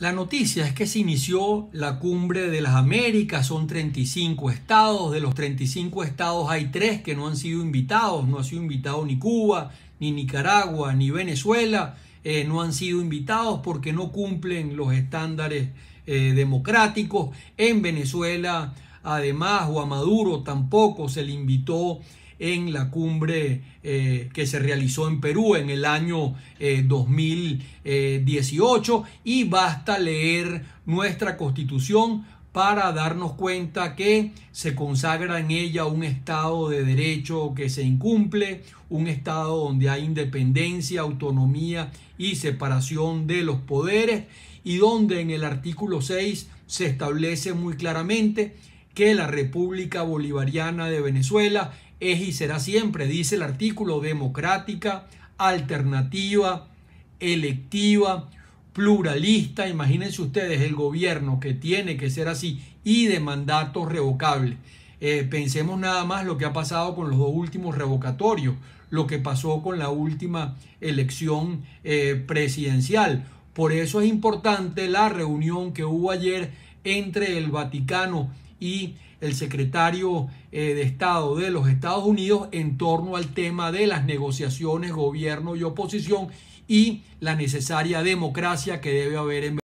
La noticia es que se inició la cumbre de las Américas, son 35 estados, de los 35 estados hay tres que no han sido invitados, no ha sido invitado ni Cuba, ni Nicaragua, ni Venezuela, eh, no han sido invitados porque no cumplen los estándares eh, democráticos. En Venezuela, además, o a Maduro tampoco se le invitó en la cumbre eh, que se realizó en Perú en el año 2018 eh, eh, y basta leer nuestra constitución para darnos cuenta que se consagra en ella un Estado de derecho que se incumple, un Estado donde hay independencia, autonomía y separación de los poderes y donde en el artículo 6 se establece muy claramente que la República Bolivariana de Venezuela es y será siempre, dice el artículo, democrática, alternativa, electiva, pluralista. Imagínense ustedes el gobierno que tiene que ser así y de mandato revocable eh, pensemos nada más lo que ha pasado con los dos últimos revocatorios, lo que pasó con la última elección eh, presidencial. Por eso es importante la reunión que hubo ayer entre el Vaticano y el secretario eh, de Estado de los Estados Unidos en torno al tema de las negociaciones gobierno y oposición y la necesaria democracia que debe haber en